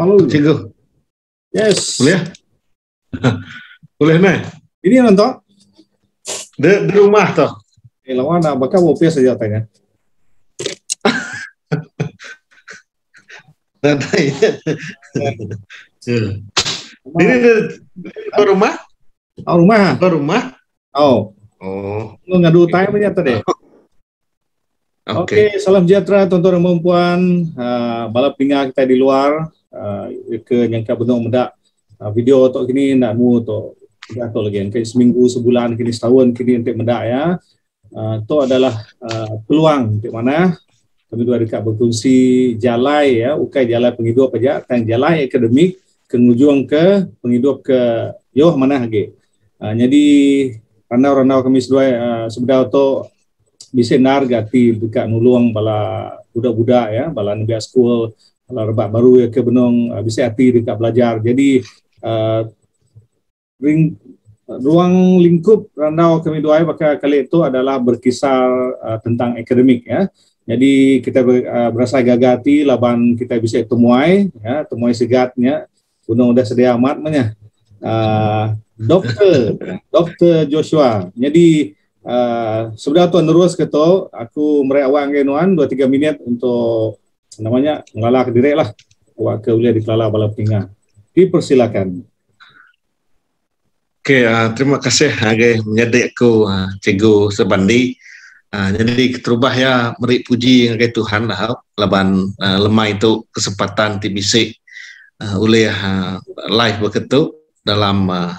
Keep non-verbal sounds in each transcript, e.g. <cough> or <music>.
Halo. Cikgu. Yes. Kuliah? <laughs> Kuliah nih? Ini nonton? Di, di rumah toh. Ini lawan apa kamu biasa saja tanya. Nanti. Ini ke rumah? Oh, rumah. Ke rumah? Oh. Oh. Lu ngadu time ini atau deh? <laughs> Oke, okay. okay, salam sejahtera tuan-tuan dan perempuan uh, ah, balap pinggang kita di luar uh, ke yang kita benar meda uh, video atau kini nak mu atau tidak tok lagi kan seminggu sebulan kini setahun kini entek meda ya uh, adalah uh, peluang di mana kami dua dekat berfungsi jalai ya ukai jalai penghidup aja tang jalai akademik kemujuang ke penghidup ke yoh mana lagi uh, jadi randau-randau kami sedua uh, sebedar tu bisa nar gati dekat nulung bala budak-budak ya bala nebiak school kalau rebat baru ya ke benong uh, bisa hati dekat belajar jadi uh, ring ruang lingkup randau kami dua pakai kali itu adalah berkisar uh, tentang akademik ya jadi kita ber, uh, berasa gagati laban kita bisa temuai ya temuai segatnya gunung udah sedia amat menya uh, doktor doktor Joshua jadi uh, sebenarnya tuan terus kata aku merek awak dua tiga minit untuk namanya ngelala ke direk lah buat ke uliah di kelala bala pingah dipersilakan Okay, uh, ah, terima kasih lagi ah, okay, menyedek aku uh, cikgu sebandi uh, jadi terubah ya meri puji yang okay, Tuhan lah laban uh, lemah itu kesempatan TBC uh, uliah uh, live begitu dalam uh,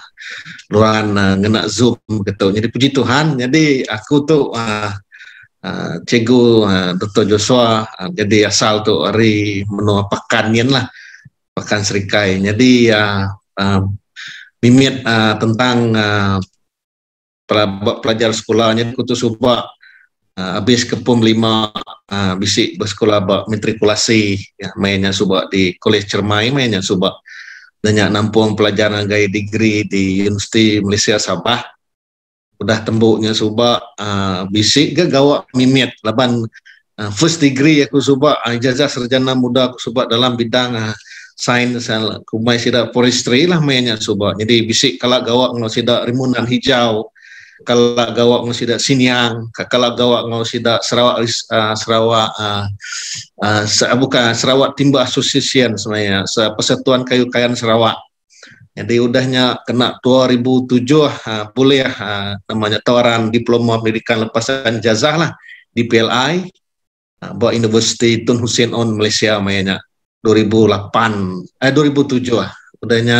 ruangan uh, ngena zoom begitu jadi puji Tuhan jadi aku tu uh, uh, cikgu uh, ah, Dr. Joshua uh, jadi asal tu hari menua pekan ni lah pekan serikai jadi uh, um, mimit uh, tentang uh, pelajar sekolahnya kutu suba uh, habis kepum lima uh, bisik bersekolah bak matrikulasi ya, mainnya suka di kolej cermai mainnya suba banyak nampung pelajar yang gaya degree di Universiti Malaysia Sabah udah tembuknya subak uh, bisik ke gawak mimit laban uh, first degree aku subak uh, ijazah sarjana muda aku subak dalam bidang uh, sains uh, kumai sida forestry lah mainnya subak jadi bisik kalau gawak ngau sida rimunan hijau kalau gawak ngau sida siniang kalau gawak ngau sida sarawak uh, sarawak uh, uh, bukan sarawak timba association sebenarnya persatuan kayu kayan sarawak jadi udahnya kena 2007 ha, ah, boleh ha, namanya tawaran diploma pendidikan lepasan jazah lah di PLI ha, ah, buat University Tun Hussein on Malaysia mayanya 2008 eh 2007 lah udahnya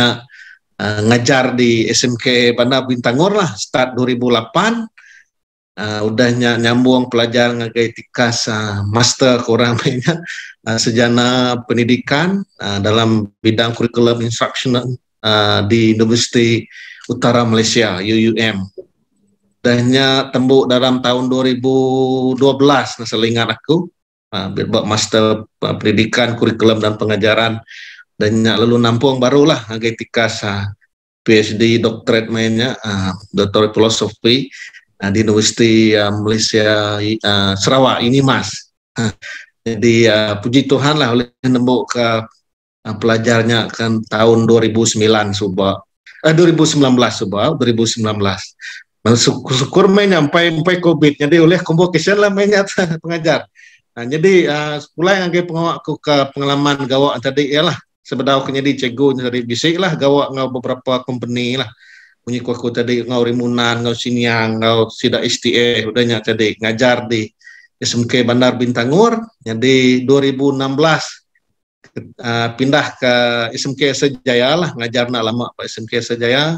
ha, ngajar di SMK Bandar Bintangor lah start 2008 ha, udahnya nyambung pelajar ngagai tikas ha, master kurang <laughs> mayanya ha, sejana pendidikan ha, dalam bidang curriculum instruction uh, di Universiti Utara Malaysia UUM dahnya tembok dalam tahun 2012 nah saya aku uh, buat master uh, pendidikan kurikulum dan pengajaran dahnya lalu nampung barulah ketika ah, uh, PhD doctorate mainnya uh, doctorate philosophy uh, di Universiti uh, Malaysia uh, Sarawak ini mas uh, jadi uh, puji Tuhan lah oleh nembok ke uh, pelajarnya kan tahun 2009 suba eh, 2019 suba 2019 nah, syukur, syukur main sampai sampai covid jadi oleh kompetisian lah mainnya <laughs> pengajar nah, jadi uh, pula yang kita pengawak aku ke pengalaman gawat. tadi ialah sebenarnya aku jadi cikgu dari bisik lah gawak ngau beberapa company lah punya aku tadi ngau rimunan ngau siniang ngau sida sta udahnya tadi ngajar di SMK Bandar Bintangur jadi 2016 uh, pindah ke SMK Sejaya lah ngajar nak lama Pak SMK Sejaya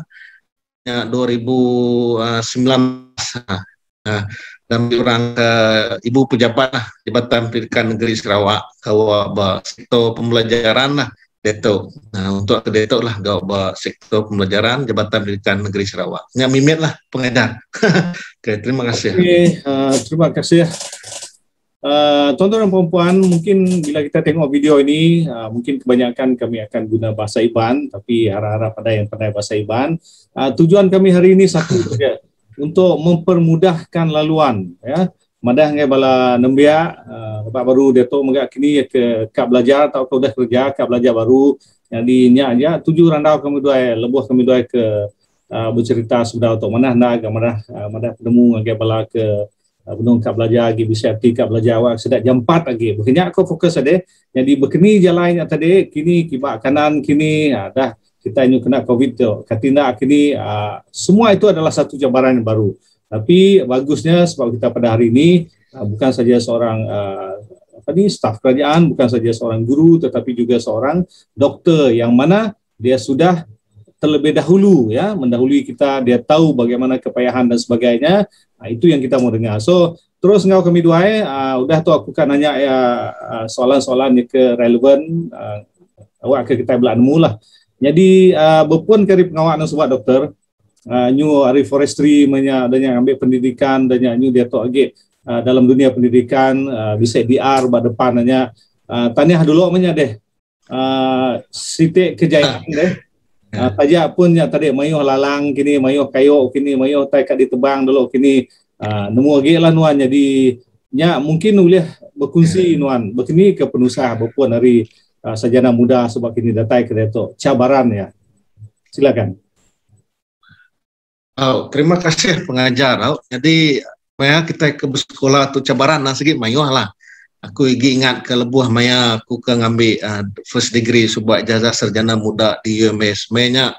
ya, 2019 uh, ah, ah, dan orang ke ibu pejabat lah, Jabatan Pendidikan Negeri Sarawak ke sektor pembelajaran lah Deto. Nah, untuk ke Deto lah ke sektor pembelajaran Jabatan Pendidikan Negeri Sarawak. Yang mimit lah pengedar. <laughs> okay, terima kasih. Okay, uh, terima kasih. Ah, tuan-tuan dan puan-puan, mungkin bila kita tengok video ini, uh, mungkin kebanyakan kami akan guna bahasa Iban, tapi harap-harap ada yang pandai bahasa Iban. Uh, tujuan kami hari ini satu saja, untuk mempermudahkan laluan. Ya. Madah ngai bala nembia, uh, bapak baru dia tu mengak kini ya ke kak belajar atau kau dah kerja, kak belajar baru. Jadi nya aja tujuh randau kami dua, lebih kami dua ke uh, bercerita sebentar untuk mana nak, mana uh, mana temu ngai bala ke uh, belum kak belajar lagi BCRT kak belajar awak sedap jam 4 lagi bukannya aku fokus ada jadi berkini jalan yang tadi kini kibak kanan kini uh, dah kita ini kena covid tu katina kini uh, semua itu adalah satu cabaran yang baru tapi bagusnya sebab kita pada hari ini uh, bukan saja seorang uh, apa ni staf kerajaan bukan saja seorang guru tetapi juga seorang doktor yang mana dia sudah terlebih dahulu ya mendahului kita dia tahu bagaimana kepayahan dan sebagainya nah, itu yang kita mau dengar so terus ngau kami dua eh uh, udah tu aku kan nanya ya uh, soalan-soalan ni ke relevan uh, ah, awak ke kita belak nemu lah. jadi uh, berpun kari pengawak dan sebab doktor uh, new ari forestry menya adanya ambil pendidikan dan nya new dia tu agi uh, dalam dunia pendidikan uh, bisa DR bad depan nya uh, tanya dulu menya deh uh, Siti kejayaan deh Ya. Ah, Taja pun yang tadi mayuh lalang kini, mayuh kayu kini, mayuh tai kat ditebang dulu kini. Ah, nemu lagi lah nuan jadi nya mungkin boleh berkunci ya. nuan begini ke penusah berpuan dari ah, sajana muda sebab kini datai ke itu cabaran ya. Silakan. Oh, terima kasih pengajar. Oh, jadi Maya kita ke sekolah atau cabaran lah sikit mayuh lah aku lagi ingat ke lebuah maya aku ke kan ambil uh, first degree sebuah ijazah sarjana muda di UMS maya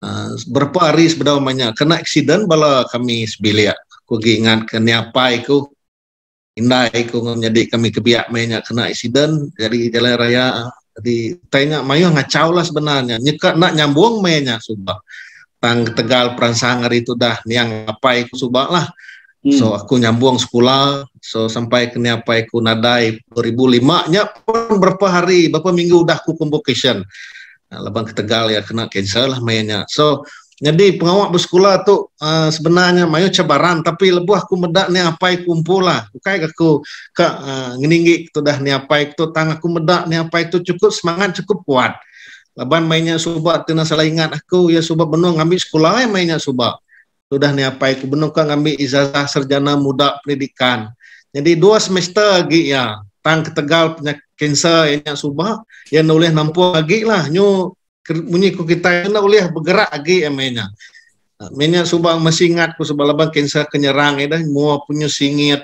uh, ah, berapa hari sebenarnya? maya kena accident bala kami sebilik aku lagi ingat ke niapa aku indah aku menjadi kan kami kebiak maya kena accident dari jalan raya jadi tanya maya ngacau lah sebenarnya nyekat nak nyambung maya sebab tang tegal perangsang itu dah niang apa aku sebab lah So hmm. aku nyambung sekolah, so sampai kena apa aku nadai 2005 nya pun berapa hari, berapa minggu dah aku convocation. Nah, Laban ke Tegal ya kena cancel lah mainnya. So jadi pengawak bersekolah tu uh, sebenarnya mayu cabaran tapi lebih aku medak ni apa aku kumpul lah. Bukan aku ke uh, ah, ngeninggi tu dah ni apa aku tang aku medak ni apa itu cukup semangat cukup kuat. Laban mainnya subak tu nak salah ingat aku ya subak benua ngambil sekolah ya mainnya subak sudah ni apa aku benar kan ambil ijazah sarjana muda pendidikan jadi dua semester lagi ya tang ketegal punya kanser yang subah yang boleh nampak lagi lah nyu bunyi ku kita yang boleh bergerak lagi emenya Emenya ah, subah masih ingat ku sebalaban kanser kenyerang ya dah mua punya singit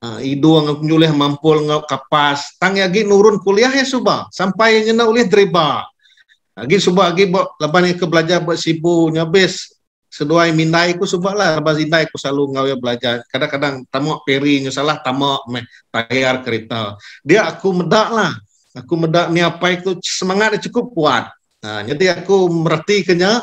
uh, ah, hidung ngau nyulih mampul ngau kapas tang lagi nurun kuliah ya subah sampai yang nak ulih driba lagi subah lagi bo laban ke belajar bo sibu nyabes Seduai mindai ku sebab lah lepas mindai ku selalu ngawir belajar kadang-kadang tamak peri ni salah tamak meh tayar kereta dia aku medak lah aku medak ni apa itu semangat dia cukup kuat nah, ha, jadi aku merhati kenya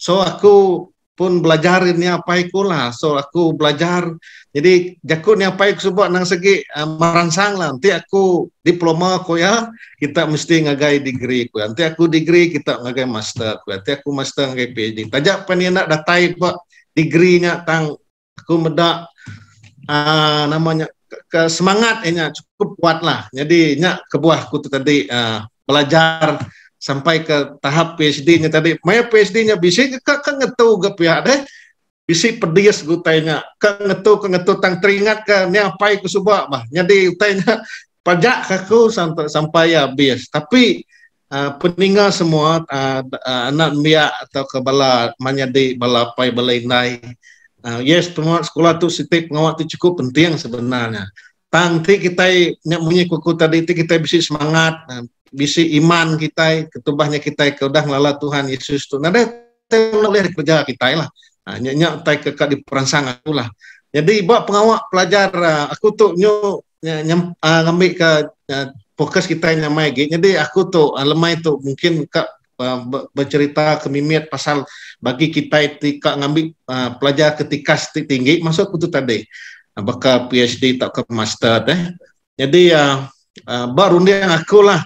so aku pun belajar ni apa aku lah. So aku belajar. Jadi jaku ni apa aku sebab nang segi uh, merangsang lah. Nanti aku diploma aku ya, kita mesti ngagai degree aku. Ya. Nanti aku degree, kita ngagai master aku. Ya. Nanti aku master ngagai PhD. Tajak pun ni nak datai buat degree-nya tang aku medak uh, namanya ke semangat cukup kuat lah. Jadi nya kebuah aku tu tadi uh, belajar sampai ke tahap PhD nya tadi maya PhD nya bisi ka ka ngetu ge pihak deh bisi pedias gutainya ka ngetu ka ngetu tang teringat ka nya pai ku suba mah jadi utainya <laughs> pajak ka sampai sampai ya bias tapi uh, ah, peninga semua uh, anak mia atau ke bala di balapai pai nai uh, yes pengawat sekolah tu setiap pengawat tu cukup penting sebenarnya tangti kita nak munyi kuku tadi itu kita bisi semangat bisi iman kita ketubahnya kita kedah lala Tuhan Yesus tu nada boleh kerja kita lah ha, Nyanyi kita tai kekak di perangsang ha, aku lah jadi ba pengawal pelajar aku tu nyu ngambil ke fokus kita yang gitu. jadi aku tu lemah tu mungkin kak bercerita ke mimit pasal bagi kita ketika kak ngambil pelajar ketika tinggi masuk itu tu tadi bakal PhD tak ke master teh jadi uh, uh, baru dia yang aku lah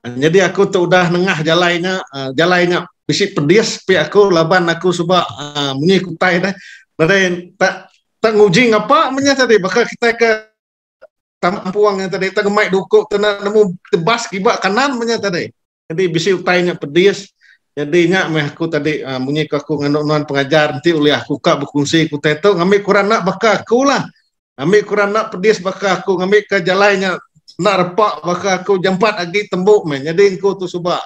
jadi aku tu udah nengah jalannya, uh, ah, jalainya bisik pedis, tapi aku laban aku coba uh, ah, menyikutai dah. Nanti tak tak nguji ngapa? punya tadi, bakal kita ke tampuang yang tadi, kita kemaik dukuk, kita nemu tebas kibak kanan punya tadi. Jadi bisik utainya pedis, jadinya meh aku tadi uh, ah, munyi ke aku dengan nuan pengajar, nanti uliah aku kak berkongsi aku tetap, ngambil kurang nak bakal aku lah. Ngambil kurang nak pedis bakal aku, ngambil ke jalannya nak repak maka aku jempat lagi tembok men jadi engkau tu suba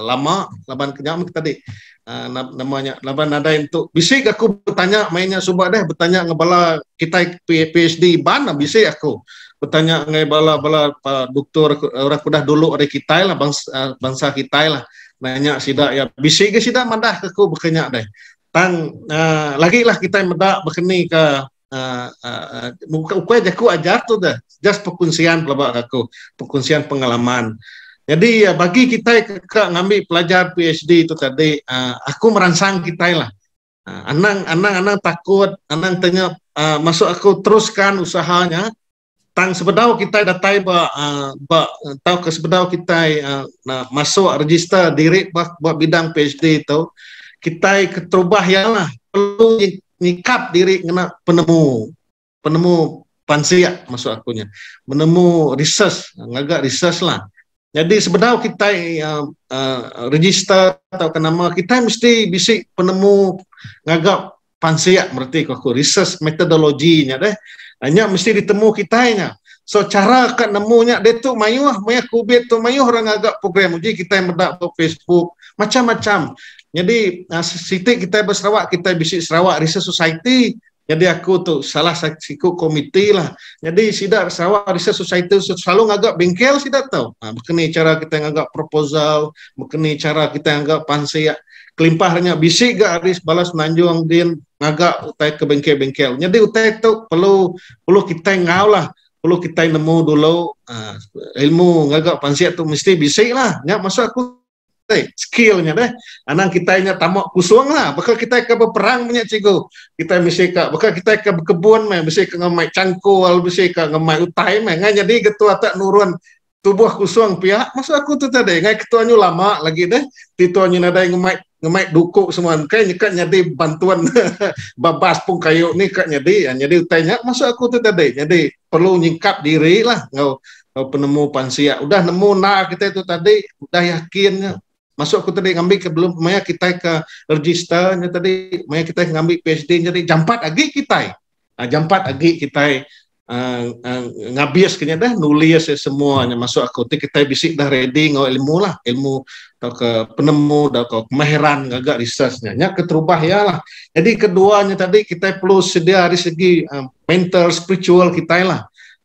lama laban kenyam tadi uh, namanya laban ada untuk bisik aku bertanya mainnya suba deh bertanya ngebala kita PhD ban lah bisik aku bertanya ngai bala pak doktor orang kuda dulu dari kita lah bangsa, ah, bangsa kita lah nanya sida ya bisik ke sida mandah aku bekenyak deh tang ah, lagi lah kita mendak berkeni ke uh, uh, uh, aku ajar tu dah just perkongsian pelabak aku perkongsian pengalaman jadi uh, bagi kita kakak ngambil pelajar PhD itu tadi uh, aku merangsang kita lah ah, anang anang anang takut anang tanya uh, ah, masuk aku teruskan usahanya tang sebedau kita datai ba uh, ba tahu ke sebedau kita uh, nah, masuk register diri buat bidang PhD itu kita keterubah ya lah perlu nyikap diri kena penemu penemu pansia maksud akunya menemu research ngagak research lah jadi sebenarnya kita uh, uh, register atau kenama kita mesti bisik penemu ngagak pansia berarti aku research metodologinya deh hanya mesti ditemu kita nya so cara kat nemunya dia tu mayuh maya kubet tu mayuh orang agak program uji kita yang medak tu Facebook macam-macam jadi uh, ah, Siti kita berserawak, kita bisik Sarawak Research Society. Jadi aku tu salah satu komite lah. Jadi sida Sarawak Research Society selalu agak bengkel sida tahu. Ha, ah, mengenai cara kita agak proposal, mengenai cara kita agak pansiak kelimpahnya bisik gak Aris balas nanjung din agak utai ke bengkel-bengkel. Jadi utai tu perlu perlu kita ngau lah perlu kita nemu dulu uh, ilmu ngagak pansiat tu mesti bisik lah. Nggak masuk aku Eh, skillnya deh anak kita ini tamak kusung lah Bukan kita ke berperang punya cikgu kita mesti ke Bukan kita ke berkebun meh mesti ke ngemai cangkul mesti ke ngemai utai meh ngan jadi ketua tak nurun tubuh kusung pihak masa aku tu tadi ngai ketuanya lama lagi deh tituanya nada ngemai ngemai duku semua kan kan jadi bantuan <laughs> babas pun kayu ni kan jadi jadi utainya masa aku tu tadi jadi perlu nyingkap diri lah kau penemu pansia sudah nemu nak kita itu tadi sudah yakinnya masuk aku tadi ngambil ke belum maya kita ke register tadi maya kita ngambil PhD jadi jampat lagi kita uh, ah, jampat lagi kita uh, ah, uh, ah, ngabis kena dah nulis ya, semuanya masuk aku tadi kita bisik dah ready ngau ilmu lah ilmu atau ke penemu atau ke kemahiran gagak researchnya nya keterubah ya lah jadi keduanya tadi kita perlu sedia dari segi uh, mental spiritual kita lah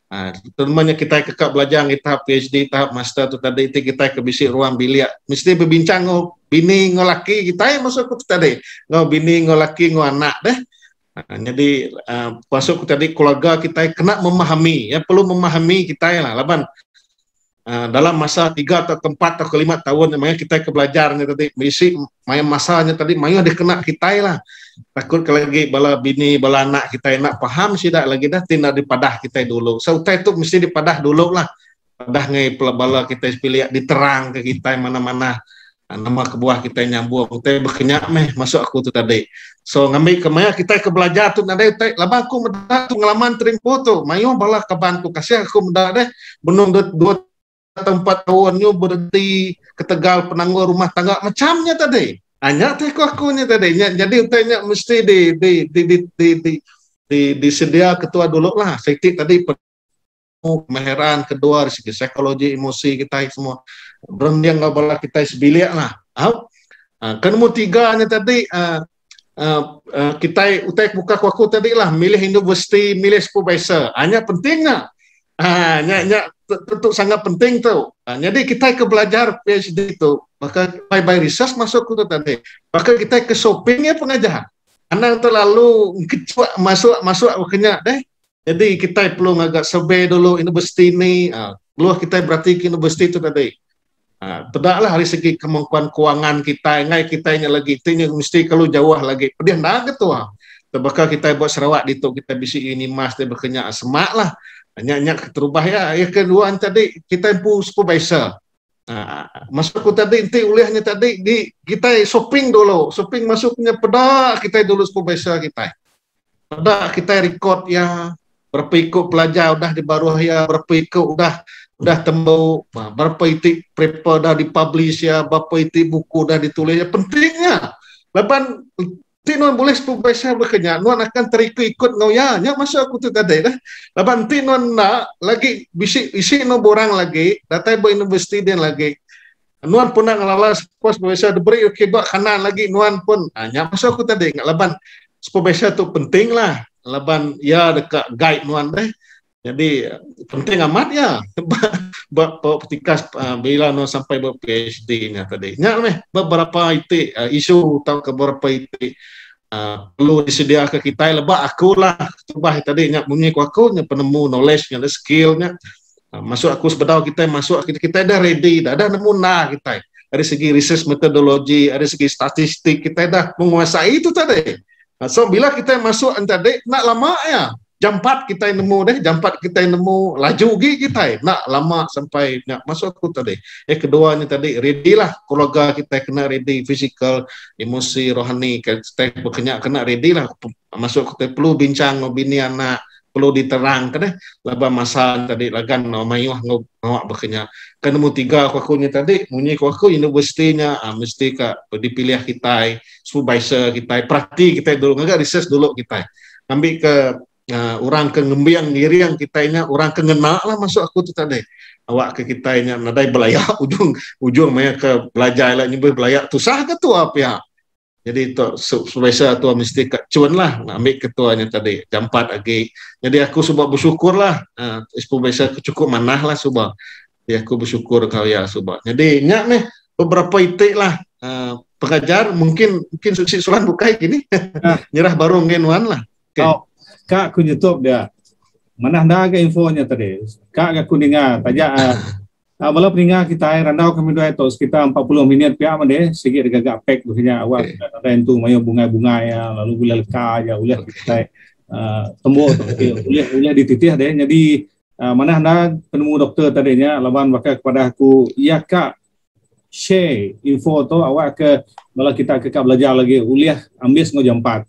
Ha, Terutamanya kita kekak belajar kita PhD, tahap master tu tadi itu kita ke bisi ruang bilik. Mesti berbincang ngau bini ngau laki kita yang ha, ha, masuk ke tadi ngau bini ngau laki ngau anak deh. jadi uh, masuk tadi keluarga kita kena memahami ya perlu memahami kita lah. Laban uh, dalam masa tiga atau empat atau kelima tahun yang kita ke belajarnya tadi bisi masalahnya tadi mayu ada kena kita lah takut kalau lagi bala bini bala anak kita nak faham tak lagi dah tindak dipadah kita dulu so kita tu mesti dipadah dulu lah padah ngai bala kita pilih diterang ke kita mana-mana ah, nama kebuah kita nyambung Kita berkenyak meh masuk aku tu tadi so ngambi ke kita ke belajar tu nadai utai labah aku mendak tu ngalaman terim foto mayo bala kebantu kasih aku mendak deh benung dua tempat tahunnya berhenti ketegal penangguh rumah tangga macamnya tadi Anak ah, teh ku aku ni tadi. Jadi tanya mesti di di di di di di, di, di sedia ketua dulu lah. Saya tadi kemeheran kedua dari segi psikologi emosi kita semua berani yang nggak boleh kita sebilik lah. Ah, kan mu tiga ni tadi. Uh, Uh, kita utai buka kuaku tadi lah milih universiti milih supervisor hanya pentingnya Ah, ya, tentu sangat penting tu. Ah, jadi kita ke belajar PhD itu, maka by by research masuk ke tadi. Maka kita ke ya pengajaran. Anak terlalu kecua masuk masuk waktunya deh. Jadi kita perlu agak survey dulu universiti ini. Ah, luah kita berarti ke universiti itu tadi. Ah, tidaklah dari segi kemampuan keuangan kita, ngai kita ini lagi itu yang mesti kalau jauh lagi. Pedih nak ketua. Ah. Terbakar kita buat serawak di tu kita bisi ini mas, dia berkenyak ah, semak lah banyak-banyak terubah ya. Yang kedua tadi kita bu supervisor. Nah, ha, masuk ku tadi inti uliahnya tadi di kita shopping dulu, shopping masuknya peda kita dulu supervisor kita. Peda kita record ya berapa ikut pelajar udah di bawah ya berapa ikut udah udah tembu ha, berapa itu prepare dah dipublish ya berapa itu buku dah ditulis ya pentingnya Lepas Ti nuan boleh saya berkenya. nuan akan terikut ikut ngau ya, nya masa aku tu tadi lah. Laban ti nuan nak lagi isi isi nu borang lagi, datang ba universiti dan lagi. Nuan pun nak supaya supervisor diberi okay, ba kena lagi nuan pun. Ah, nya masa aku tadi ngak laban supervisor tu penting lah. Laban ya dekat guide nuan deh. Jadi penting amat ya <laughs> buat ketika ah, bila nuan sampai buat PhD nya tadi. Nya meh beberapa itik ah, isu atau beberapa itik Ah, perlu disediakan ke kita lebah aku lah. cuba tadi nya bunyi ku aku nya penemu knowledge nya skill nya uh, ah, masuk aku sebedau kita masuk kita, kita dah ready dah dah nemu nah kita dari segi research methodology dari segi statistik kita dah menguasai itu tadi ah, so bila kita masuk entah dek nak lama ya jam 4 kita nemu deh jam 4 kita nemu laju gi kita eh. nak lama sampai nak masuk aku tadi eh kedua ni tadi ready lah keluarga kita kena ready physical emosi rohani kita bekenya kena ready lah masuk kita perlu bincang bini anak perlu diterang kan eh laba masa tadi lagan no mayuh ngau bekenya kan nemu tiga aku aku ni tadi munyi aku aku universitinya ah, mesti ka dipilih kita eh. supervisor kita eh, prakti kita dulu ngaga research dulu kita ambil ke uh, orang kengembiang diri yang kita ini orang kengenak lah masuk aku tu tadi awak ke kita ini nadai belayak <laughs> ujung ujung maya ke belajar lah nyebut belayak tu sah ke tu apa ya jadi tu sebesa tu mesti kat cun lah ambil ketuanya tadi jam 4 lagi jadi aku sebab bersyukur lah uh, ah, sebesa cukup manah lah sebab jadi aku bersyukur kau ya sebab jadi nyak ni beberapa itik lah uh, pengajar mungkin mungkin susi sulan bukai gini <laughs> nyerah baru ngenuan lah okay. oh kak ku YouTube dia. Manah dah ke infonya tadi. Kak ke ku dengar tajak Ah, eh. malam peringat kita air eh, randau kami dua itu eh, sekitar 40 minit pihak mana sikit dengan gak pek bukannya awak ada yang tu mayo bunga-bunga ya lalu gula leka ya ulah kita uh, tembok okay, ulah ulah dititih deh jadi mana anda penemu doktor tadinya lawan maka kepada aku ya kak share info tu awak ke malah kita ke belajar lagi ulah ambil sengaja empat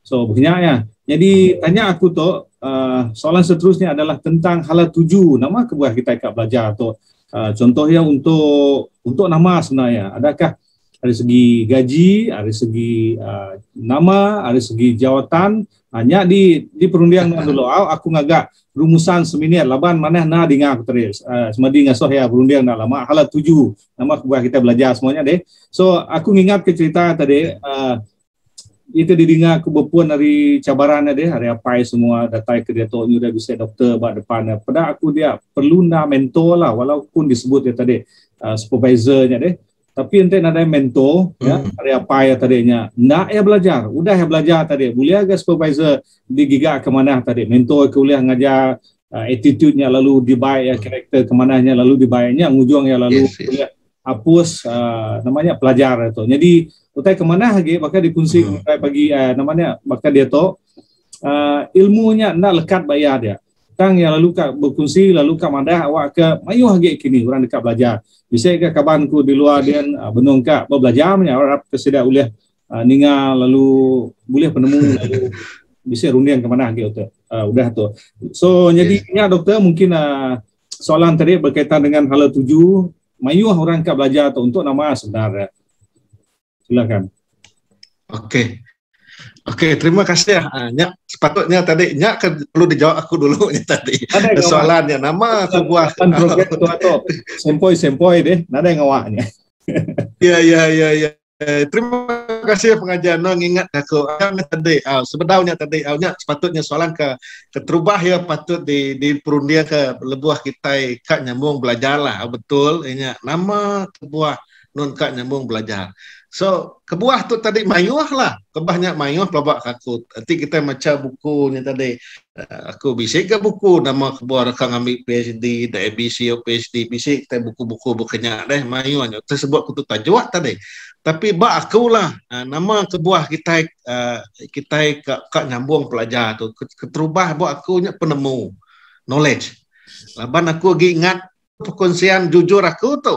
so bukannya ya jadi tanya aku tu, uh, soalan seterusnya adalah tentang hala tuju nama kebuah kita ikat belajar tu. Uh, contohnya untuk untuk nama sebenarnya, adakah dari segi gaji, dari segi uh, nama, dari segi jawatan, hanya uh, di di perundian dulu. Aku, aku ngagak rumusan seminit laban mana na dengan aku tadi. Uh, Semua dengan soh ya perundian dah lama. Hala tuju nama kebuah kita belajar semuanya deh. So aku ingat ke cerita tadi. Uh, itu kena didengar kebepuan dari cabaran dia, hari apa semua datai ke dia tolong dia bisa doktor buat depan pada aku dia perlu nak mentor lah walaupun disebut dia tadi uh, supervisornya dia tapi entah nak ada mentor ya hmm. hari apa ya tadi nya nak ya belajar udah ya belajar tadi boleh agak supervisor digiga ke mana tadi mentor ke boleh ngajar uh, attitude nya lalu dibaik ya karakter ke mananya lalu dibaiknya ujung ya lalu yes, yes. hapus uh, namanya pelajar itu jadi utai ke mana lagi maka dikunci hmm. utai pagi uh, eh, namanya maka dia to uh, eh, ilmunya nak lekat bayar dia tang yang lalu kak berkunci lalu kak mada awak ke mayu lagi kini orang dekat belajar bisa ke kabanku di luar dia uh, benung kak berbelajar Mereka orang kesedak boleh uh, ninga lalu boleh penemu <laughs> lalu bisa runding ke mana lagi utai uh, udah tu so jadi, yeah. doktor mungkin uh, soalan tadi berkaitan dengan hal tuju mayu orang kak belajar tu untuk nama sebenarnya silakan okey okey terima kasih ya ah, nyak sepatutnya tadi nyak perlu dijawab aku dulu ya <laughs> tadi ada soalannya nama sebuah sempoi sempoi deh nada yang ngawaknya <laughs> iya iya iya ya. ya, ya, ya. Eh, terima kasih pengajian. Nong ingat aku ah, yang tadi. Ah, sebenarnya tadi awnya ah, sepatutnya soalan ke ke terubah ya patut di di perundia ke lebuah kita kak nyambung belajarlah betul. Ingat nama sebuah non kak nyambung belajar. Lah. So, kebuah tu tadi mayuah lah. Kebahnya mayuah bapa aku. Nanti kita macam buku ni tadi. Eh, aku bisik ke buku nama kebuah rekan ambil PhD, ABC atau oh, PhD. Bisik kita buku-buku bukanya deh mayuah. Kita sebut kutu tajuk tadi. Tapi bak aku lah. Eh, nama kebuah kita eh, kita kak, kak nyambung pelajar tu. Keterubah buat aku ni penemu. Knowledge. Laban aku lagi ingat perkongsian jujur aku tu.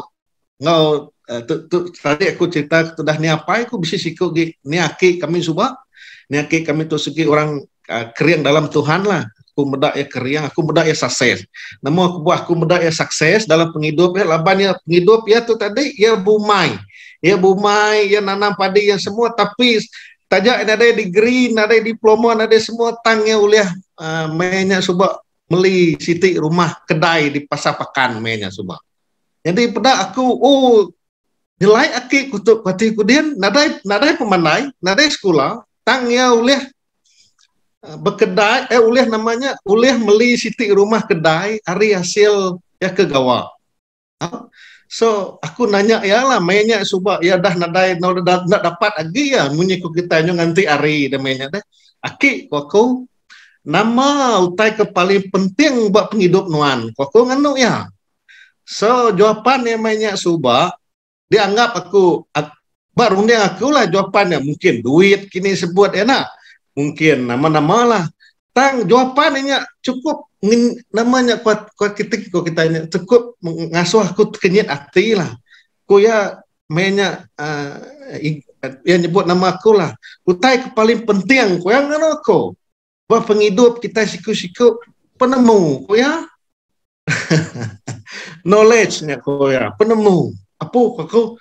Ngau Eh, tu, tu, tadi aku cerita tu dah ni apa aku bisa siku gi ni aki kami semua ni aki kami tu segi orang uh, kering dalam Tuhan lah aku medak ya kering aku medak ya sukses namun aku buat aku medak ya sukses dalam penghidup ya laban ya penghidup ya tu tadi ya bumai ya bumai ya nanam padi ya semua tapi tajak ada degree ada diploma ada semua tangnya uliah uh, eh, mainnya suba meli siti rumah kedai di pasar pekan mainnya suba jadi pada aku oh nilai akik kutuk pati kudin nadai nadai pemandai nadai sekolah tang ia eh, berkedai eh ulih namanya ulih meli siti rumah kedai hari hasil ya kegawa ha? so aku nanya ya lah mainnya suba ya dah nadai nak dapat lagi ya munyi ku kita nganti hari de mainnya deh akik ku aku nama utai ke paling penting buat penghidup nuan ku aku nganu ya so jawapan yang mainnya subak dia anggap aku, aku baru dia lah jawapannya mungkin duit kini sebut enak eh, mungkin nama-nama lah tang jawapannya cukup namanya kuat kuat kita kuat kita ini cukup mengasuh aku kenyit hati lah kau ya mainnya uh, eh, eh, yang nyebut nama aku lah utai ke paling penting kau yang kenal aku buat penghidup kita siku-siku penemu kau ya <laughs> knowledge nya kau ya penemu apa kau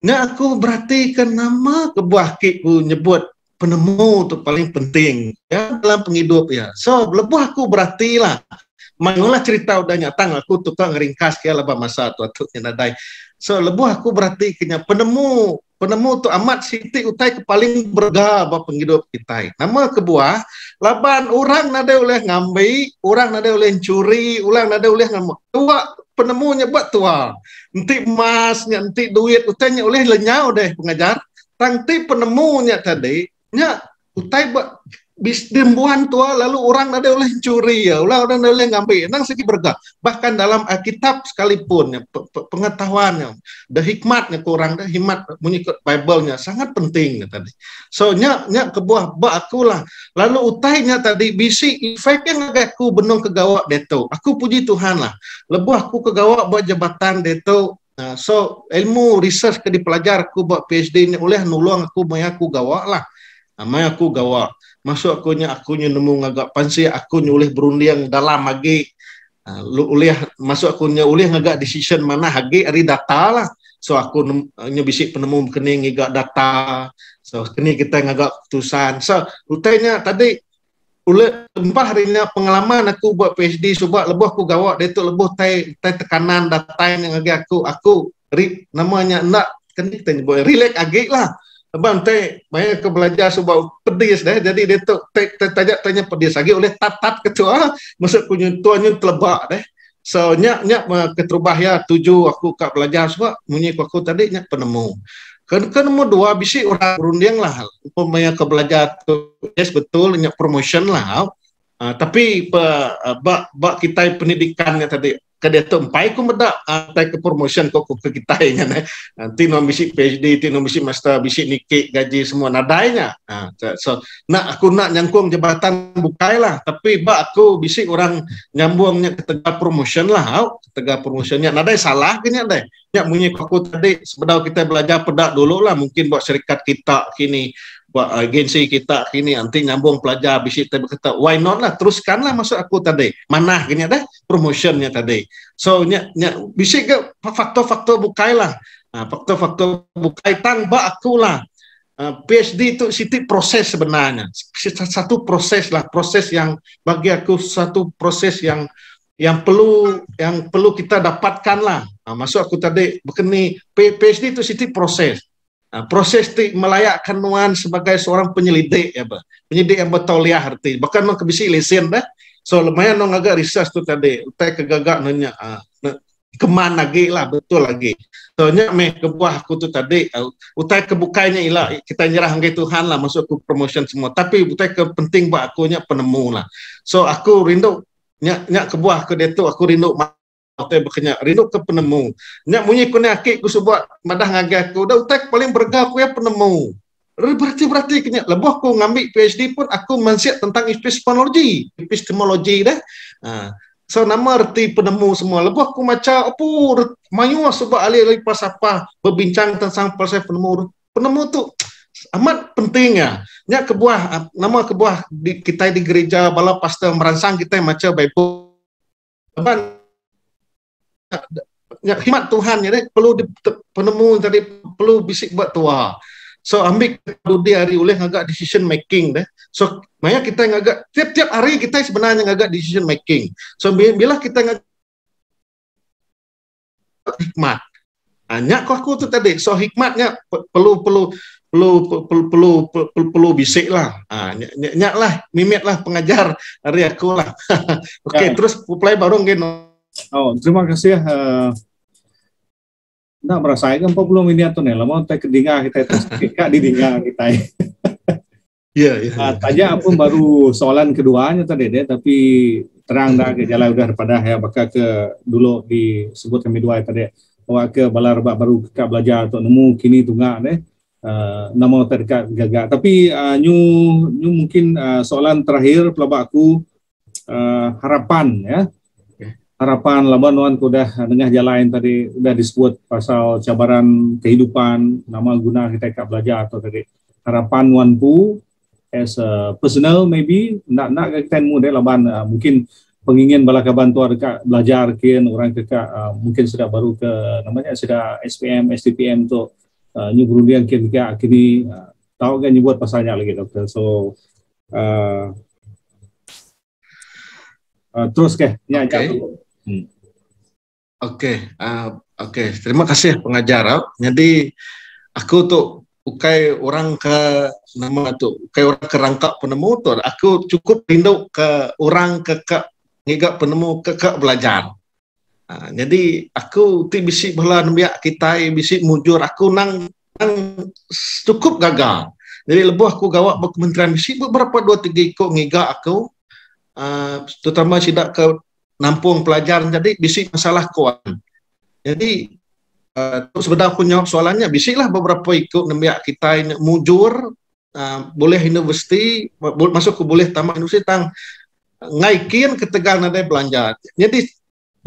nak aku berhatikan nama kebuah aku nyebut penemu tu paling penting ya dalam penghidup ya so lebih aku beratilah mengulah cerita udah nyata aku tukang ngeringkas ke lebah masa tu tu nyadai so lebih aku berhati kena penemu penemu tu amat sitik utai ke paling berga ba penghidup kita nama kebuah laban orang nadai oleh ngambil orang nadai oleh curi orang nadai oleh ngamuk tua penemunya buat tua. Nanti emasnya, nanti duit utangnya oleh lenyau deh pengajar. Tangti penemunya tadi, nya utai buat Bis buan tua lalu orang ada oleh curi ya ulah orang ada oleh ngambil nang segi berkah bahkan dalam alkitab sekalipun ya, pengetahuannya dah hikmatnya kurang dah hikmat mengikut Biblenya sangat penting ya, tadi so nyak-nyak kebuah ba aku lah lalu utainya tadi bisi efek yang agak aku benung kegawa deto aku puji Tuhan lah lebuh aku kegawa buat jabatan deto Nah, ha, so ilmu research ke dipelajar aku buat PhD ni oleh nulung aku mai aku gawak lah. Ha, mai aku gawak masuk aku nya aku nya nemu ngagak pansi aku nya ulih berunding dalam lagi ah, lu ulih masuk aku nya ulih ngagak decision mana lagi ari data lah so aku nya bisik penemu kene ngagak data so kene kita ngagak putusan so rutenya tadi Ulek tempah hari ini pengalaman aku buat PhD sebab lebih aku gawat dia tu lebih tai tai tekanan data yang lagi aku aku rip namanya nak kan kita buat relax agi lah Abang teh banyak ke belajar sebab pedis dah. Jadi dia tu tak tanya pedis lagi oleh tatat ketua. Maksud punya tuanya telebak dah. So nyak nyak eh, keterubah ya tuju aku kak belajar sebab munyi aku tadi nyak penemu. Kan kan nomor dua bisi orang berunding lah. Banyak ke belajar tu yes betul nyak promotion lah. Uh, tapi pe, eh, bak bak kita pendidikannya tadi kada tu empai ku meda atai ke promotion ko ku kita nya eh. nanti no bisi phd ti no bisi master bisi nikik gaji semua nadai nya ha so nak aku nak nyangkung jabatan bukai lah tapi ba aku bisi orang nyambung nya ketega promotion lah au ketega promotion nya nadai salah ke nya dai nya munyi ko tadi sebedau kita belajar pedak dulu lah mungkin buat syarikat kita kini buat agensi kita kini nanti nyambung pelajar habis itu kata why not lah teruskanlah masuk aku tadi mana gini ada promotionnya tadi so nya nya ke faktor-faktor bukai lah ha, faktor-faktor bukai tanpa aku lah ha, PhD itu siti proses sebenarnya satu proses lah proses yang bagi aku satu proses yang yang perlu yang perlu kita dapatkan lah ha, masuk aku tadi berkeni PhD itu siti proses Ah, proses ti melayakkan nuan sebagai seorang penyelidik ya Penyelidik yang betauliah arti bahkan nang kebisi lesen dah. So lumayan nang agak risas tu tadi. Tak kegagak nanya ah ke mana lagi lah betul lagi. So nya me kebuah aku tu tadi uh, utai kebukanya ialah kita nyerah ngai Tuhan lah masuk ke promotion semua tapi utai ke penting buat aku nya penemu lah. So aku rindu nya nya kebuah aku dia tu aku rindu aku yang berkenyak rindu ke penemu nak munyi kuni akik ku sebuat madah ngaga aku dah utak paling bergah aku yang penemu berarti berarti kenyak lebuh aku ngambil PhD pun aku mansiat tentang epistemologi epistemologi dah ha. so nama erti penemu semua lebuh aku macam apa mayu lah sebab alih alih pas apa berbincang tentang proses penemu penemu tu <tsk> amat pentingnya nyak kebuah nama kebuah di, kita di gereja bala pastor merangsang kita macam Bible Lepas nak ya, khidmat Tuhan ni perlu di, te, penemu tadi perlu bisik buat tua. So ambil kedudi hari oleh ngagak decision making deh. So maya kita ngagak tiap-tiap hari kita sebenarnya ngagak decision making. So bila kita ngagak hikmat. Hanya kau aku tu tadi. So hikmatnya perlu perlu perlu perlu perlu perlu, perlu bisik lah. Ha, nyak, nyak lah, mimit lah pengajar hari aku lah. <laughs> Okay, ya. terus play baru gini. Oh, terima kasih. Uh, nak merasa ini 40 menit atau nih, lama kita kedinga kita itu kak didinga kita. Iya, iya. Ah, Tanya apa baru soalan keduanya tadi deh, tapi terang dah ke jalan udah daripada ya, bakal ke dulu disebut kami dua tadi, bahwa ke balar baru kita belajar atau nemu kini tunggak nih. Ah, uh, nama terdekat gagak. Tapi uh, new, new mungkin soalan terakhir pelabak harapan ya harapan lawan lamban nuan dah tengah jalan tadi dah disebut pasal cabaran kehidupan nama guna kita kak belajar atau tadi harapan nuan pu as a personal maybe nak nak kita muda lawan uh, ah, mungkin pengingin bala ke bantuan kak belajar kian orang kita uh, mungkin sudah baru ke namanya sudah SPM STPM tu uh, ah, berundian kian kita kini uh, tahu kan nyebut pasalnya lagi doktor so uh, uh, terus ke ni okay. Hmm. Oke, okay, uh, oke. Okay. Terima kasih pengajar. Ah. Jadi aku tu ukai orang ke nama tu, ukai orang ke rangka penemu tuh. Aku cukup rindu ke orang ke ke ngiga penemu ke ke belajar. Uh, jadi aku ti bisi bela nembia kita bisi muncur. aku nang nang cukup gagal. Jadi lebih aku gawat ke kementerian bisi beberapa dua tiga ikut nega aku. Uh, terutama tidak ke nampung pelajar jadi bisik masalah kuat. Jadi uh, sebenarnya aku nyawab soalannya bisiklah beberapa ikut nembiak kita ini mujur uh, boleh universiti masuk ke boleh tamat universiti tang ngaikin ketegal nadai belanja. Jadi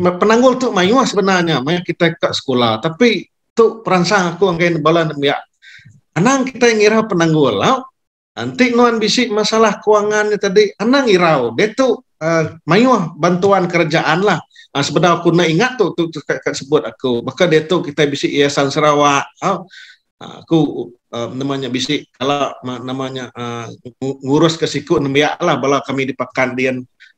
penanggul tu mayuah sebenarnya maya kita ke sekolah tapi tu perangsang aku angkain bala nembiak. Anang kita ngira penanggul lah. Antik nuan bisik masalah kewangannya tadi, anang irau, dia tu uh, eh, mayuah bantuan kerjaan lah. Uh, ah, sebenarnya aku nak ingat tu, tu, tu kat, kat sebut aku. Maka dia tu kita bisik Yayasan Sarawak. Oh. aku uh, namanya bisik, kalau ma, namanya uh, ngurus ke siku, nembiak lah bila kami di Pakan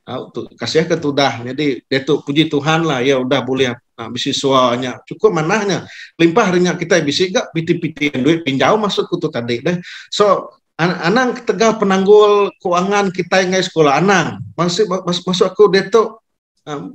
Uh, tu, kasih ke tudah. Jadi dia tu puji Tuhan lah, ya udah boleh uh, bisik suaranya. Cukup manahnya. Limpah ringan kita bisik gak piti-piti duit pinjau masuk ke tu tadi. Deh. So, Anang tegah penanggul keuangan kita yang sekolah Anang masuk mas, masuk aku dia um,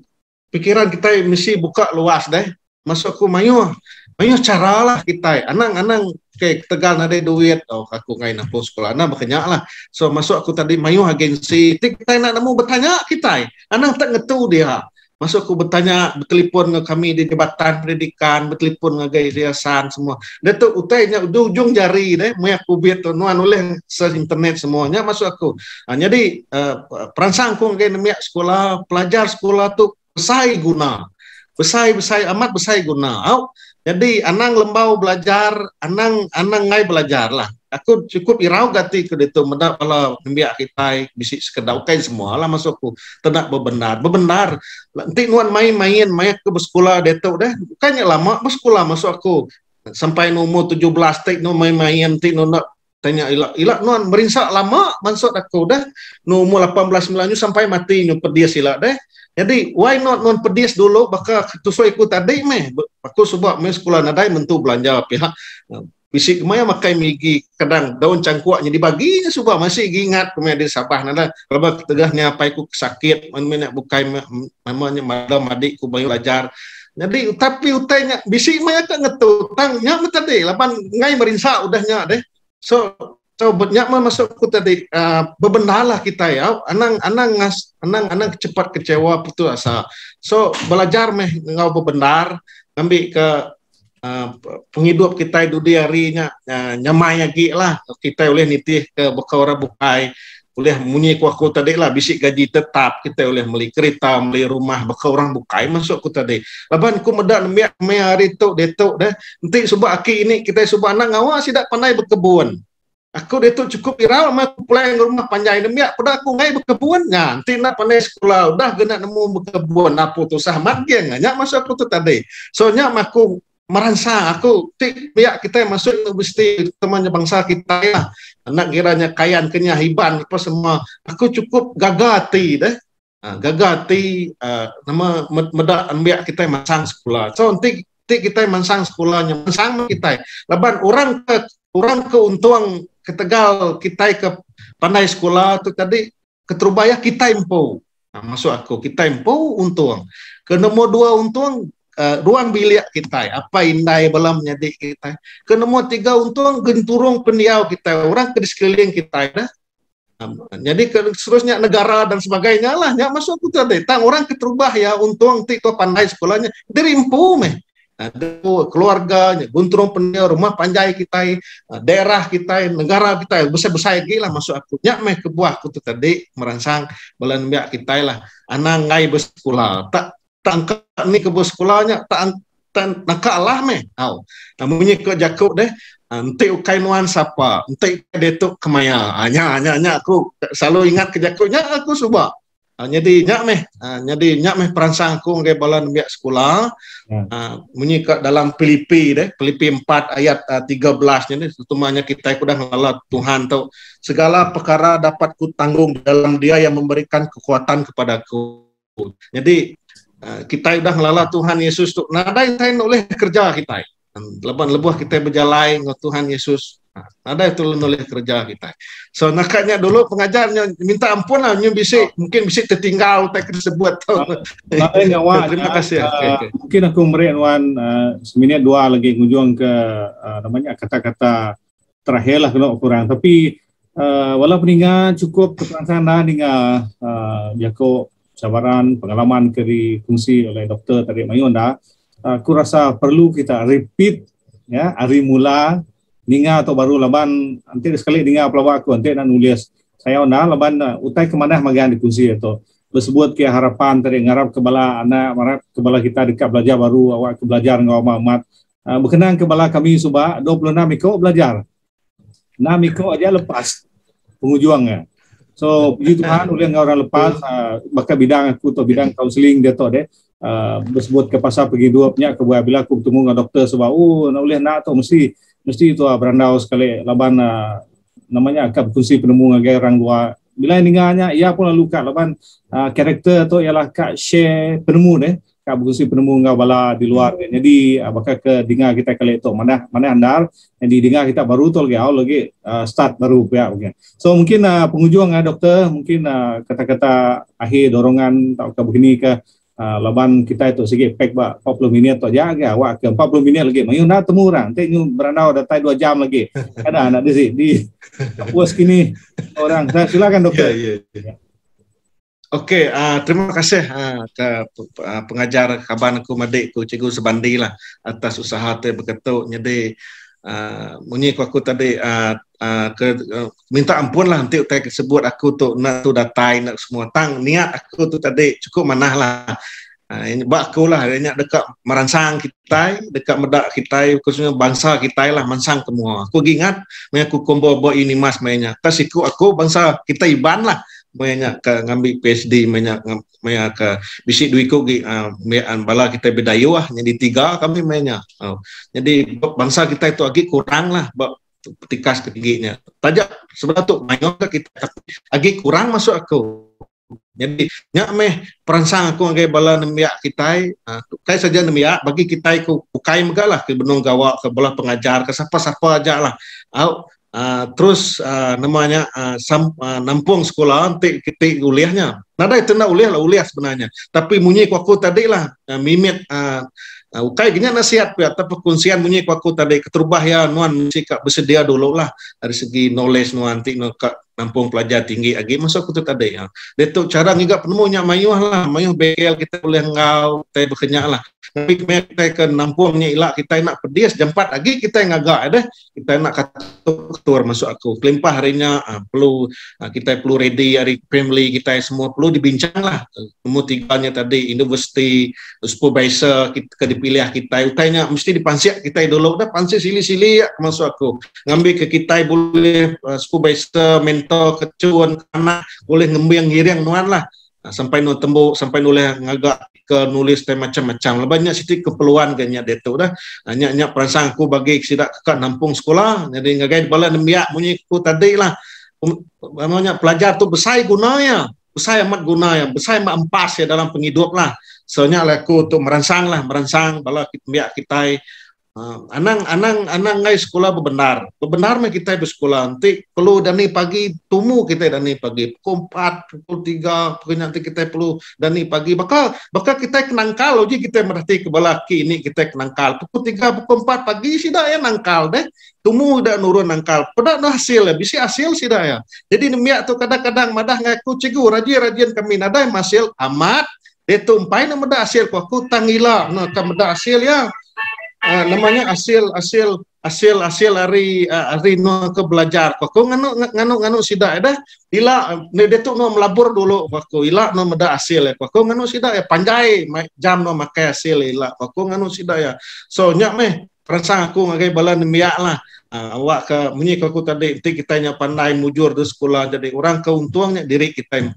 pikiran kita mesti buka luas deh masuk aku mayu mayu cara lah kita Anang Anang ke tegal ada duit oh aku ngai nak sekolah Anang banyak lah so masuk aku tadi mayu agensi kita nak nak mau bertanya kita Anang tak ngetu dia Masa aku bertanya, bertelepon dengan kami di Jabatan Pendidikan, bertelepon dengan Gaya Riasan semua. Dia tu utainya di ujung jari, deh, mai aku biar tuan oleh internet semuanya masuk aku. Ha, jadi, uh, eh, perangsang aku dengan sekolah, pelajar sekolah tu besar guna. besar besar amat besar guna. Jadi, anang lembau belajar, anang anang ngai belajar lah aku cukup irau gati ke itu mendak pala ngembiak kitai bisi sekedau kai semua lah masuk aku tenak bebenar bebenar nanti nuan main-main mayak ke bersekolah detok deh bukannya lama bersekolah masuk aku sampai umur 17 tek nu main-main tek nu nak tanya ilak ilak nuan merinsak lama masuk aku dah nu umur 18 9 sampai mati nuan pedias ilak deh jadi why not nuan pedis dulu bakal tusuk ikut tadi meh aku sebab sekolah nadai mentu belanja pihak bisik kemaya makai migi kadang daun cangkuak cangkuaknya dibaginya subah masih ingat kemaya di sabah nada lama tegahnya apa iku sakit mana bukai namanya madam adik ku bayu belajar jadi tapi utainya bisik kemaya kan ngetu tang nya tadi lapan ngai merinsa udahnya deh so coba banyak nya masuk ku tadi uh, ah, bebenalah kita ya anang anang ngas anang anang cepat kecewa putus asa so belajar meh ngau bebenar ngambil ke uh, penghidup kita itu dia rinya uh, nyamai lagi lah kita oleh niti ke buka orang bukai boleh munyi kuaku tadi lah bisik gaji tetap kita boleh beli kereta beli rumah buka orang bukai masuk ku tadi laban ku medak miak miak hari tu dia tu dah nanti sebab aki ini kita sebab anak ngawa tidak pandai berkebun Aku dia tu cukup irau sama aku pulang ke rumah panjang demi aku dah aku ngai berkebun nya nanti nak pandai sekolah dah kena nemu berkebun apa tu sah mak dia nya masa aku tu tadi so nya aku merasa aku tik ya kita masuk universiti temannya bangsa kita ya lah. anak kiranya kayaan kenya hiban apa semua aku cukup gagati deh ha, gagati uh, ha, nama meda ambil kita masang sekolah so nanti tik kita masang sekolahnya masang kita leban orang ke orang ke keuntung ketegal kita ke pandai sekolah tu tadi keterubaya kita impo nah, ha, masuk aku kita impo untung ke nomor dua untung Eh, ruang bilik kita apa indah belum menjadi kita kenemu tiga untung genturung pendiau kita orang ke sekeliling kita ya. jadi seterusnya negara dan sebagainya lah ya masuk aku tadi tang orang keterubah ya untung ti pandai sekolahnya dirimpu meh Nah, keluarga, gunturung pendiau, rumah panjai kita, eh, daerah kita, negara kita, besar-besar lagi lah masuk aku. Nyak meh kebuah aku tadi merangsang belan biak kita lah. Anak ngai bersekolah. Tak tak angkat ni ke bos sekolahnya tak nak kalah meh au namanya ke jakob deh ah, ente kainuan siapa ente deto kemaya hanya ah, hanya hanya aku selalu ingat ke jakobnya aku suba jadi ah, nyak meh jadi nyak meh perancang aku ngai bala nembiak sekolah ha ya. ke dalam filipi deh filipi 4 ayat 13 ni sebetulnya kita ikut dah ngalah Tuhan tu segala perkara dapat ku tanggung dalam dia yang memberikan kekuatan kepada aku. jadi Ah, kita sudah ngelala Tuhan Yesus tu. Nada yang lain oleh kerja kita. Hmm, Lebih-lebih kita berjalan ngah Tuhan Yesus. Ah, Nada itu oleh kerja kita. So nakanya dulu pengajarnya minta ampun lah, bisa mungkin bisa tertinggal tak tersebut. Ah, <laughs> eh, <laughs> Terima kasih. mungkin aku meri Wan seminit dua lagi kunjung ke namanya kata-kata terakhir lah kalau kurang. Tapi walaupun ingat cukup keterangan dengan uh, Yakob cabaran pengalaman ke dikongsi oleh Dr. Tarik Mayunda, uh, aku rasa perlu kita repeat ya hari mula ninga atau baru laban nanti sekali ninga pelawa aku nanti nak nulis saya onda laban uh, utai ke mana magian dikongsi itu bersebut ke harapan tadi ngarap kebala anak marap kebala kita dekat belajar baru awak ke belajar dengan Umar Ahmad uh, berkenan kebala kami subah 26 ikut belajar 6 ikut aja lepas pengujuangnya So puji Tuhan oleh orang lepas uh, ah, bakal bidang aku atau bidang counseling dia tu deh ah, uh, bersebut ke pasar pergi dua punya ke buah bila aku bertemu dengan doktor sebab oh nak boleh nak tu mesti mesti tu uh, berandau sekali laban uh, namanya akan berkongsi penemu dengan orang luar bila dengarnya ia ya pun lalu kat laban uh, karakter tu ialah kat share penemu deh kak berusi penemu dengan bala di luar hmm. jadi uh, bakal ke dengar kita kali itu mana mana andar jadi dengar kita baru tu lagi awal lagi uh, start baru ya okay. so mungkin uh, ah, pengujung uh, doktor mungkin uh, kata-kata akhir dorongan tak ke begini ke uh, laban kita itu sikit pack ba 40 minit tu aja ya, awak ke 40 minit lagi mayu nak temu orang nanti nyu beranau datai 2 jam lagi kada anak di di <laughs> puas kini orang saya silakan doktor yeah, yeah. yeah. Okey, uh, terima kasih uh, ke uh, pengajar kawan aku, madik aku, cikgu sebandi lah atas usaha tu yang berketuk nyedi. Uh, Munyi aku, aku tadi uh, uh, ke, uh, minta ampun lah nanti utai sebut aku tu nak tu datai nak semua tang niat aku tu tadi cukup manah lah. Uh, ini buat aku lah banyak dekat merangsang kita dekat medak kita khususnya bangsa kita lah merangsang semua aku ingat aku kumpul buat ini mas mainnya tak aku bangsa kita iban lah mereka ke ngambil PhD mereka, banyak bisik bisi duit ko gi uh, bala kita bedayu lah jadi tiga kami banyak uh, oh. jadi bangsa kita itu lagi kurang lah petikas tikas ketiganya tajak sebab tu banyak ke kita tapi agi kurang masuk aku jadi nyak meh perangsang aku ngai bala nemiak kita uh, ah, kai saja nemiak bagi kita ku bukai megalah ke benung gawa ke bala pengajar ke siapa-siapa aja lah uh, uh, terus uh, namanya uh, sam, uh, nampung sekolah untuk kita uliahnya. Nada itu nak uliah lah uliah sebenarnya. Tapi munyi kuaku tadi lah uh, mimik uh, uh, kaya nasihat pihak tapi kunsian munyi kuaku tadi keterubah ya nuan mesti kak bersedia dulu lah dari segi knowledge nuan tik nampung pelajar tinggi lagi masa aku tu tadi ha. Ya. dia tu cara ngiga penemunya mayuh lah mayuh bel kita boleh ngau tai berkenyak lah tapi kita ke nampungnya ilak kita nak pedias jempat lagi kita yang agak deh kita nak katuk masuk aku kelimpah harinya ah, ha, perlu ha, kita perlu ready hari family kita semua perlu dibincang lah semua tiganya tadi universiti supervisor kita ke dipilih kita utainya mesti dipansiak kita dulu dah pansiak sili-sili ya, masuk aku ngambil ke kita boleh uh, supervisor mentor kita kecuan karena boleh ngembing ngiring nuan lah sampai nu tembu sampai nulis ngagak ke nulis tema macam-macam lah, banyak siti keperluan ganya kan, deto dah nya-nya perasaan aku bagi sida ke nampung sekolah jadi ngagai bala nembiak munyi ku tadi lah banyak um, pelajar tu besai gunanya besai amat gunanya besai amat empas ya dalam penghidup lah soalnya lah aku tu merangsang lah merangsang bala kita kita Uh, anang anang anang ngai sekolah bebenar. Bebenar me kita be sekolah nanti perlu dani pagi tumu kita dani pagi pukul 4 pukul 3 pukul nanti kita perlu dani pagi bakal bakal kita kenangkal loji kita merhati ke belaki ini kita kenangkal pukul 3 pukul 4 pagi sida ya nangkal deh tumu da nurun nangkal pada no hasil ya bisi hasil sida ya jadi nemiak tu kadang-kadang madah ngai ku cigu rajin-rajin kami nadai masil amat tumpai nama dah hasil ku aku tangila nak kamu dah hasil ya uh, namanya hasil hasil hasil hasil hari uh, ah, hari no ke belajar ko ko nganu nganu nganu sida eh, dah. ila ne de tu no melabur dulu ko ila no meda hasil ya eh. ko nganu sida ya eh. panjai jam no makai hasil ila ko nganu sida ya so nyak meh perasaan aku ngagai bala nemiak lah uh, awak ke munyi ke aku tadi nanti kita yang pandai mujur di sekolah jadi orang keuntungnya diri kita yang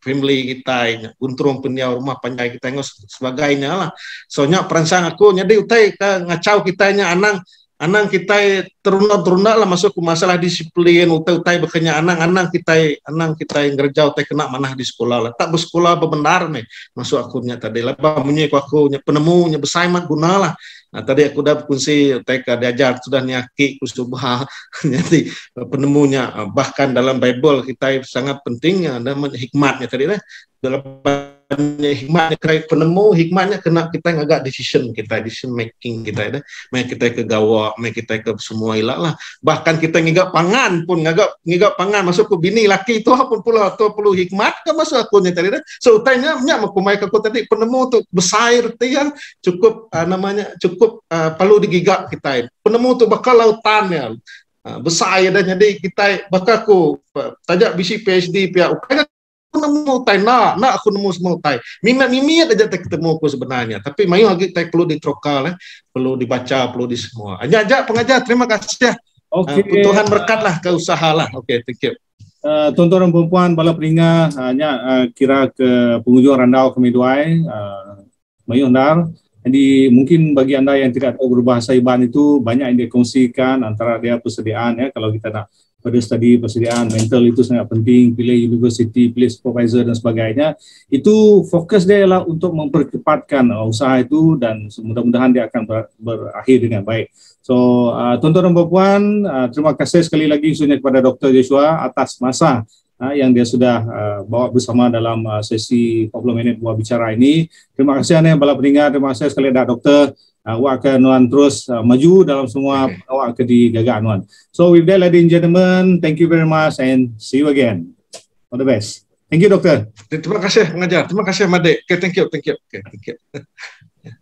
family kita yang untung punya rumah panjang kita yang sebagainya lah So soalnya perancang aku jadi utai ke ngacau kita yang anang anang kita teruna-teruna lah masuk ke masalah disiplin utai-utai bekerja anang-anang kita anang kita yang kerja utai kena mana di sekolah lah tak bersekolah benar me masuk akunya tadi lah. munyi ke aku penemu bersaimat guna lah Ha, tadi aku dah berkongsi mereka diajar sudah ni akik kusubha <laughs> jadi penemunya ah, bahkan dalam Bible kita sangat penting dan hikmatnya tadi lah dalam hikmahnya hikmahnya kena penemu hikmahnya kena kita yang agak decision kita decision making kita ada ya. main kita ke gawak main kita ke semua ilah lah bahkan kita ngigak pangan pun ngigak ngigak pangan masuk ke bini laki itu pun pula atau perlu hikmat ke masuk aku ni tadi ya. so tanya nya mak kumai ke aku tadi penemu tu besar tu yang cukup uh, namanya cukup uh, perlu digigak kita ya. penemu tu bakal lautan ya uh, ah, besar ya dan jadi kita bakal aku uh, tajak bisi PhD pihak Ukraina nemu tai nak nak aku nemu semua tai mimat mimiat aja tak ketemu aku sebenarnya tapi mayu lagi tai perlu ditrokal eh perlu dibaca perlu di semua aja aja pengajar terima kasih ya okay. uh, Tuhan berkatlah ke usahalah okey thank you Uh, tuan-tuan dan puan bala peringat hanya ah, uh, ah, uh, kira ke pengunjung randau kami duai uh, ah, Undar. jadi mungkin bagi anda yang tidak tahu berbahasa Iban itu banyak yang dikongsikan antara dia persediaan ya kalau kita nak pada studi persediaan mental itu sangat penting pilih university pilih supervisor dan sebagainya itu fokus dia ialah untuk mempercepatkan uh, usaha itu dan mudah-mudahan dia akan ber- berakhir dengan baik so uh, tuan-tuan dan puan uh, terima kasih sekali lagi khususnya kepada Dr. Joshua atas masa Ha, yang dia sudah uh, bawa bersama dalam uh, sesi 40 minit buah bicara ini. Terima kasih anda yang bala peningat. Terima kasih sekali dah doktor. Uh, awak akan nuan terus uh, maju dalam semua okay. awak ke di gagak nuan. So with that ladies and gentlemen, thank you very much and see you again. All the best. Thank you doktor. Terima kasih pengajar. Terima kasih Madik. Okay, thank you, thank you. Okay, thank you. <laughs>